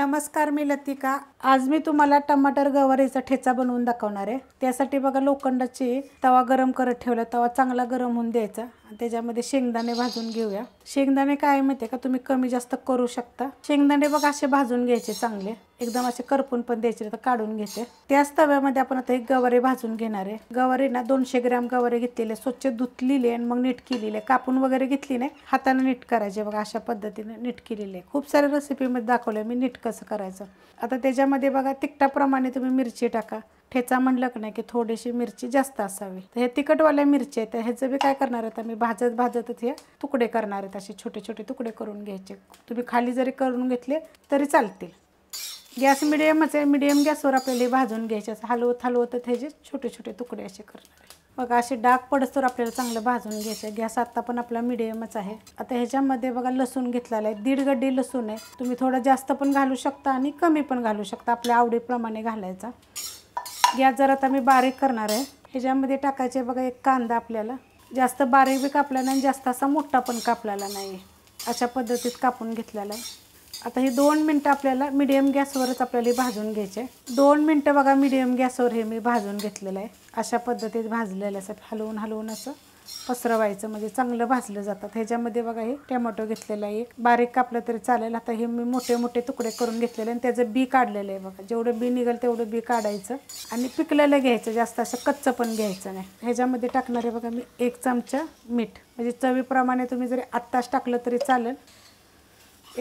नमस्कार मी लतिका आज मी तुम्हाला टमाटर गवारीचा ठेचा बनवून दाखवणार आहे त्यासाठी बघा लोखंडाची तवा गरम करत ठेवला तवा चांगला गरम होऊन द्यायचा त्याच्यामध्ये शेंगदाणे भाजून घेऊया शेंगदाणे काय माहिती का तुम्ही कमी जास्त करू शकता शेंगदाणे बघा असे भाजून घ्यायचे चांगले एकदम असे करपून पण द्यायचे तर काढून घेते त्याच तव्यामध्ये आपण आता एक गवारी भाजून घेणार आहे गवारी ना दोनशे ग्रॅम गवरे घेतलेले स्वच्छ धुतलेले आणि मग नीट केलेले कापून वगैरे घेतली नाही हाताने नीट करायचे बघा अशा पद्धतीने नीट केलेले खूप साऱ्या रेसिपीमध्ये दाखवलं मी नीट कसं करायचं आता त्याच्यामध्ये बघा तिखटाप्रमाणे तुम्ही मिरची टाका ठेचा म्हणलं की नाही की थोडीशी मिरची जास्त असावी तर हे तिखटवाल्या मिरची आहे तर ह्याचं बी काय करणार आहेत मी भाजत भाजतच हे तुकडे करणार आहेत असे छोटे छोटे तुकडे करून घ्यायचे तुम्ही खाली जरी करून घेतले तरी चालतील गॅस मिडियमच आहे मिडियम गॅसवर आपल्याला हे भाजून घ्यायचे असं हलवत हलवत ह्याचे छोटे छोटे तुकडे असे करणार बघा असे डाग तर आपल्याला चांगलं भाजून घ्यायचं गॅस आत्ता पण आपला मिडियमच आहे आता ह्याच्यामध्ये बघा लसूण घेतलेला आहे दीड गड्डी लसूण आहे तुम्ही थोडं जास्त पण घालू शकता आणि कमी पण घालू शकता आपल्या आवडीप्रमाणे घालायचा गॅस जर आता मी बारीक करणार आहे ह्याच्यामध्ये टाकायचे बघा एक कांदा आपल्याला जास्त बारीक बी कापला नाही जास्त असा मोठा पण कापलेला नाही अशा पद्धतीत कापून घेतलेला आहे आता हे दोन मिनटं आपल्याला मिडियम गॅसवरच आपल्याला भाजून घ्यायचे दोन मिनटं बघा मिडियम गॅसवर हे मी भाजून घेतलेलं आहे अशा पद्धतीत भाजलेलं असं हलवून हलवून असं पसरवायचं म्हणजे चांगलं भाजलं जातात ह्याच्यामध्ये बघा हे टोमॅटो घेतलेलं आहे बारीक कापलं तरी चालेल आता हे मी मोठे मोठे तुकडे करून घेतलेले आणि त्याचं बी काढलेलं आहे बघा जेवढं बी निघेल तेवढं बी काढायचं आणि पिकलेलं घ्यायचं जास्त असं कच्चं पण घ्यायचं नाही ह्याच्यामध्ये टाकणार आहे बघा मी एक चमचा मीठ म्हणजे चवीप्रमाणे तुम्ही जरी आत्ताच टाकलं तरी चालेल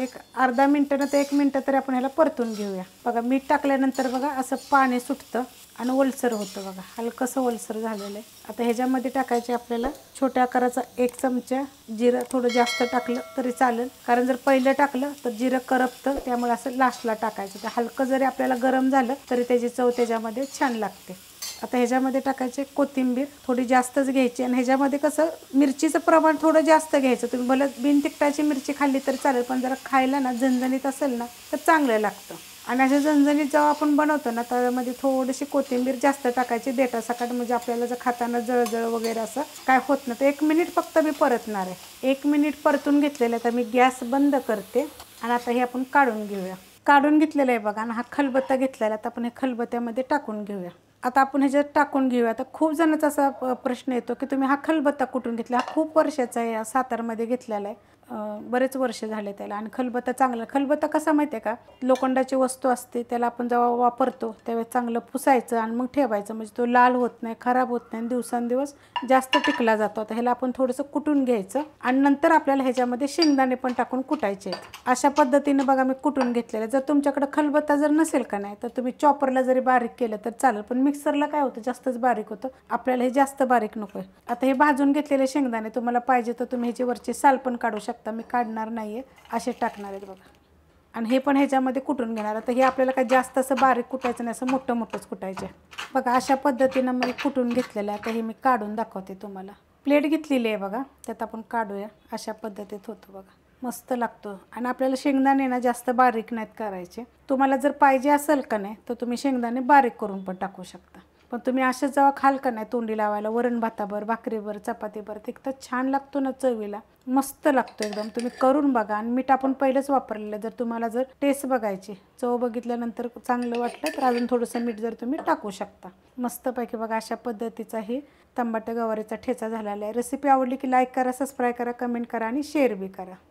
एक अर्धा मिनटं तर एक मिनटं तरी आपण ह्याला परतून घेऊया बघा मीठ टाकल्यानंतर बघा असं पाणी सुटतं आणि ओलसर होतं बघा हलकंसं ओलसर झालेलं आहे आता ह्याच्यामध्ये टाकायचे आपल्याला छोट्या आकाराचा एक चमचा जिरं थोडं जास्त टाकलं तरी चालेल कारण जर पहिलं टाकलं तर जिरं करपतं त्यामुळे असं लास्टला टाकायचं तर हलकं जरी आपल्याला गरम झालं तरी त्याची चव त्याच्यामध्ये छान लागते आता ह्याच्यामध्ये टाकायचे कोथिंबीर थोडी जास्तच घ्यायची आणि ह्याच्यामध्ये कसं मिरचीचं प्रमाण थोडं जास्त घ्यायचं तुम्ही भलं बिन तिकटाची मिरची खाल्ली तर चालेल पण जरा खायला ना झणझणीत असेल ना तर चांगलं लागतं आणि अशा झणझणीत जेव्हा आपण बनवतो ना त्यामध्ये थोडीशी कोथिंबीर जास्त टाकायची सकाळ म्हणजे आपल्याला जर खाताना जळजळ वगैरे असं काय होत नाही तर एक मिनिट फक्त मी परतणार आहे एक मिनिट परतून घेतलेलं तर मी गॅस बंद करते आणि आता हे आपण काढून घेऊया काढून घेतलेलं आहे बघा आणि हा खलबत्ता घेतलेला तर आपण हे खलबत्त्यामध्ये टाकून घेऊया आता आपण ह्याच्यात टाकून घेऊया आता खूप जणांचा असा प्रश्न येतो की तुम्ही हा खलबत्ता कुठून घेतला हा खूप वर्षाचा आहे सातारमध्ये घेतलेला आहे बरेच वर्ष झाले त्याला आणि खलबत्ता चांगला खलबत्ता कसा माहिती आहे का लोखंडाची वस्तू असते त्याला आपण जेव्हा वापरतो त्यावेळेस चांगलं पुसायचं आणि मग ठेवायचं म्हणजे तो लाल होत नाही खराब होत नाही आणि दिवसांदिवस जास्त टिकला जातो आता ह्याला आपण थोडंसं कुटून घ्यायचं आणि नंतर आपल्याला ह्याच्यामध्ये शेंगदाणे पण टाकून कुटायचे अशा पद्धतीने बघा मी कुटून घेतलेलं जर तुमच्याकडे खलबत्ता जर नसेल का नाही तर तुम्ही चॉपरला जरी बारीक केलं तर चालेल पण मिक्सरला काय होतं जास्तच बारीक होतं आपल्याला हे जास्त बारीक नको आता हे भाजून घेतलेले शेंगदाणे तुम्हाला पाहिजे तर तुम्ही ह्याची वरची साल पण काढू शकता आत्ता मी काढणार नाही आहे असे टाकणार आहेत बघा आणि हे पण ह्याच्यामध्ये कुटून घेणार आता हे आपल्याला काय जास्त असं बारीक कुटायचं नाही असं मोठं मोठंच कुटायचं बघा अशा पद्धतीनं मी कुटून घेतलेलं आहे आता हे मी काढून दाखवते तुम्हाला प्लेट घेतलेली आहे बघा त्यात आपण काढूया अशा पद्धतीत होतो बघा मस्त लागतो आणि आपल्याला शेंगदाणे ना जास्त बारीक नाहीत करायचे तुम्हाला जर पाहिजे असेल का नाही तर तुम्ही शेंगदाणे बारीक करून पण टाकू शकता पण तुम्ही असंच जेव्हा खाल का नाही तोंडी लावायला वरण भाताभर भाकरीभर चपातीभर ते तर छान लागतो ना चवीला मस्त लागतो एकदम तुम्ही करून बघा आणि मीठ आपण पहिलंच वापरलेलं जर तुम्हाला जर टेस्ट बघायची चव बघितल्यानंतर चांगलं वाटलं तर अजून थोडंसं मीठ जर तुम्ही टाकू शकता मस्तपैकी बघा अशा पद्धतीचा हे तंबाट गवारीचा ठेचा झालेला आहे रेसिपी आवडली की लाईक करा सबस्क्राईब करा कमेंट करा आणि शेअर बी करा